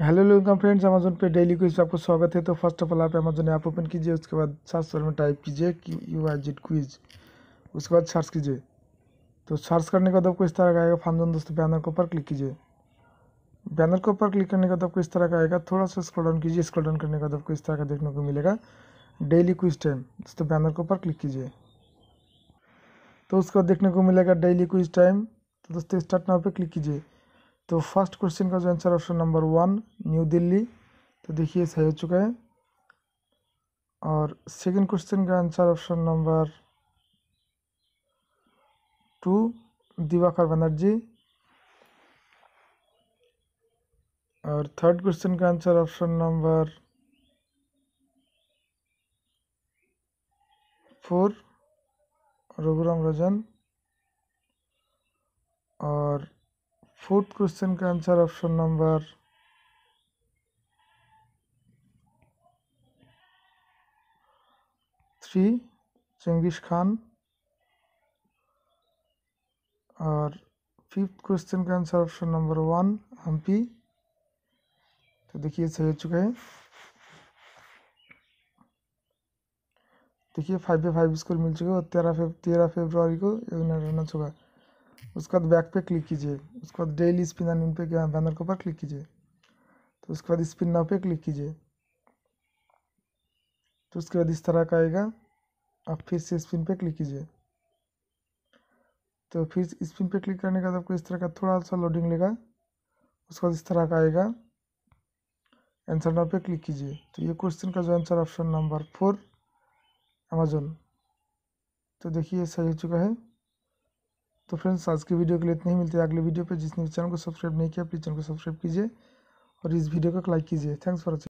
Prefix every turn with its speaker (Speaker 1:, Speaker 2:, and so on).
Speaker 1: hello welcome friends Amazon पे daily quiz आपको स्वागत है तो फर्स्ट ऑफ ऑल आप अमेजोन ऐप ओपन कीजिए उसके बाद सर्च सर्च में टाइप कीजिए कि यू आई जेड क्विज उसके बाद सर्च कीजिए तो सर्च करने के बाद आपको इस तरह का आएगा फंजन दोस्तों बैनर के ऊपर क्लिक कीजिए बैनर के ऊपर क्लिक करने के बाद आपको इस तरह का आएगा थोड़ा सा स्क्रॉल डाउन कीजिए स्क्रॉल डाउन करने के बाद आपको इस तरह का देखने को मिलेगा डेली क्विज टाइम दोस्तों बैनर के ऊपर क्लिक कीजिए तो उसके बाद देखने को मिलेगा डेली क्विज टाइम तो दोस्तों स्टार्ट नाव पर क्लिक कीजिए तो फर्स्ट क्वेश्चन का जो answer option number one new Delhi तो देखिए सही हो चुका है और सेकंड क्वेश्चन का answer option number two Diwakar Banerjee और थर्ड क्वेश्चन का answer option number four Raghuram Rajan और फोर्थ क्वेश्चन का answer option number three Genghis Khan और फिफ्थ क्वेश्चन का answer option number one Hampi तो देखिए सही हो चुका है देखिए फाइव बाई फाइव स्कोर मिल चुका है और तेरह फेब तेरह फेब्रुआरी को योजना रहना चुका है उसके बाद बैक पे क्लिक कीजिए उसके बाद डेली स्पिन एंड पे बैनर के ऊपर क्लिक कीजिए तो उसके बाद स्पिन नाउ पे क्लिक कीजिए तो उसके बाद इस तरह का आएगा आप फिर से स्पिन पे क्लिक कीजिए तो फिर स्पिन पे क्लिक करने के बाद आपको इस तरह का थोड़ा सा लोडिंग लेगा उसके बाद इस तरह का आएगा आंसर नाउ पे क्लिक कीजिए तो ये क्वेश्चन का जो answer option number four Amazon तो देखिए सही हो चुका है तो फ्रेंड्स आज की वीडियो के लिए इतने ही मिलते हैं अगले वीडियो पर जिसने चैनल को सब्सक्राइब नहीं किया प्लीज़ चैनल को सब्सक्राइब कीजिए और इस वीडियो को लाइक कीजिए थैंक्स फॉर वॉचिंग